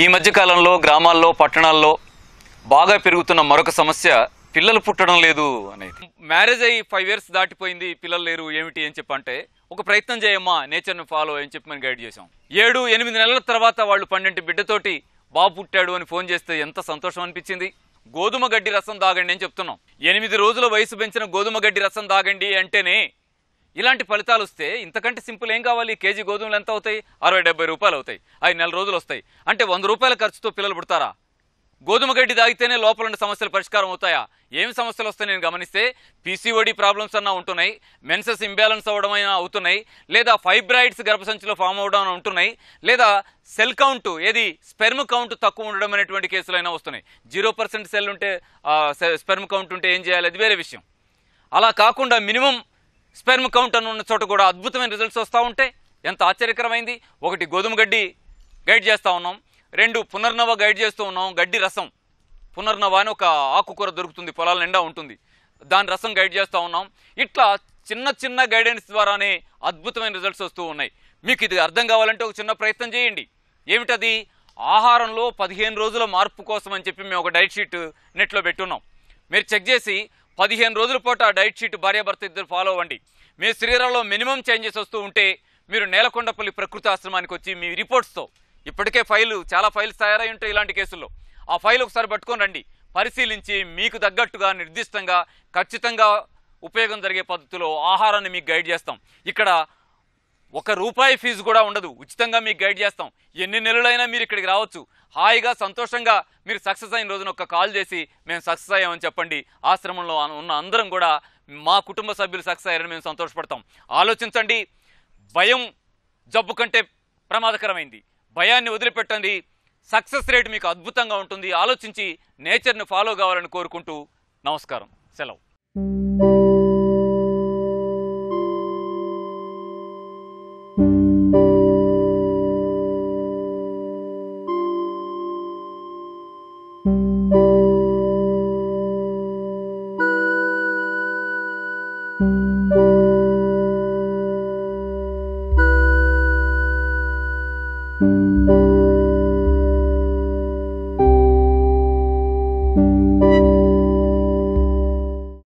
ఈ మధ్యకాలంలో గ్రామాల్లో పట్టణాల్లో బాగా పెరుగుతున్న మరొక సమస్య పిల్లలు పుట్టడం లేదు అనేది మ్యారేజ్ అయ్యి ఫైవ్ ఇయర్స్ దాటిపోయింది పిల్లలు లేరు ఏమిటి అని చెప్పంటే ఒక ప్రయత్నం చేయమ్మా నేచర్ను ఫాలో అని చెప్పి మనం గైడ్ చేసాం ఏడు ఎనిమిది నెలల తర్వాత వాళ్ళు పన్నెండు బిడ్డతోటి బాబు పుట్టాడు అని ఫోన్ చేస్తే ఎంత సంతోషం అనిపించింది గోధుమ గడ్డి రసం తాగండి అని చెప్తున్నాం ఎనిమిది రోజుల వయసు పెంచిన గోధుమ గడ్డి రసం తాగండి అంటేనే ఇలాంటి ఫలితాలు వస్తే ఇంతకంటే సింపుల్ ఏం కావాలి కేజీ గోధుమలు ఎంత అవుతాయి అరవై డెబ్బై రూపాయలు అవుతాయి అవి నెల రోజులు వస్తాయి అంటే వంద రూపాయల ఖర్చుతో పిల్లలు పుడతారా గోధుమ గడ్డి తాగితేనే లోపల ఉన్న సమస్యలు పరిష్కారం అవుతాయా ఏమి సమస్యలు వస్తాయి నేను గమనిస్తే పీసీఓడి ప్రాబ్లమ్స్ అన్నా ఉంటున్నాయి మెన్సెస్ ఇంబ్యాలెన్స్ అవ్వడం అవుతున్నాయి లేదా ఫైబ్రాయిడ్స్ గర్భసంచిలో ఫామ్ అవడం ఉంటున్నాయి లేదా సెల్ కౌంట్ ఏది స్పెర్మ్ కౌంట్ తక్కువ ఉండడం అనేటువంటి కేసులు అయినా వస్తున్నాయి జీరో పర్సెంట్ సెల్ ఉంటే స్పెర్మ్ కౌంట్ ఉంటే ఏం చేయాలి అది వేరే విషయం అలా కాకుండా మినిమం స్పెర్మ్ కౌంట్ అని ఉన్న చోట కూడా అద్భుతమైన రిజల్ట్స్ వస్తూ ఉంటాయి ఎంత ఆశ్చర్యకరమైంది ఒకటి గోధుమ గడ్డి గైడ్ చేస్తూ ఉన్నాం రెండు పునర్నవ గైడ్ చేస్తూ ఉన్నాం గడ్డి రసం పునర్నవ అని ఒక ఆకుకూర దొరుకుతుంది పొలాల నిండా ఉంటుంది దాని రసం గైడ్ చేస్తూ ఉన్నాం ఇట్లా చిన్న చిన్న గైడెన్స్ ద్వారానే అద్భుతమైన రిజల్ట్స్ వస్తూ ఉన్నాయి మీకు ఇది అర్థం కావాలంటే ఒక చిన్న ప్రయత్నం చేయండి ఏమిటది ఆహారంలో పదిహేను రోజుల మార్పు కోసం అని చెప్పి మేము ఒక డైట్ షీట్ నెట్లో పెట్టున్నాం మీరు చెక్ చేసి పదిహేను రోజుల పాటు ఆ డైట్ షీట్ భార్యాభర్త ఇద్దరు ఫాలో అవ్వండి మీ శరీరంలో మినిమం చేంజెస్ వస్తూ ఉంటే మీరు నేలకొండపల్లి ప్రకృతి ఆశ్రమానికి వచ్చి మీ రిపోర్ట్స్తో ఇప్పటికే ఫైలు చాలా ఫైల్స్ తయారై ఉంటాయి ఇలాంటి కేసుల్లో ఆ ఫైల్ ఒకసారి పట్టుకొని రండి పరిశీలించి మీకు తగ్గట్టుగా నిర్దిష్టంగా ఖచ్చితంగా ఉపయోగం జరిగే పద్ధతిలో ఆహారాన్ని మీకు గైడ్ చేస్తాం ఇక్కడ ఒక రూపాయి ఫీజు కూడా ఉండదు ఉచితంగా మీకు గైడ్ చేస్తాం ఎన్ని నెలలైనా మీరు ఇక్కడికి రావచ్చు హాయిగా సంతోషంగా మీరు సక్సెస్ అయిన రోజున ఒక కాల్ చేసి మేము సక్సెస్ అయ్యామని చెప్పండి ఆశ్రమంలో ఉన్న అందరం కూడా మా కుటుంబ సభ్యులు సక్సెస్ అయ్యారని మేము సంతోషపడతాం ఆలోచించండి భయం జబ్బు కంటే ప్రమాదకరమైంది భయాన్ని వదిలిపెట్టండి సక్సెస్ రేట్ మీకు అద్భుతంగా ఉంటుంది ఆలోచించి నేచర్ను ఫాలో కావాలని కోరుకుంటూ నమస్కారం సెలవు thank you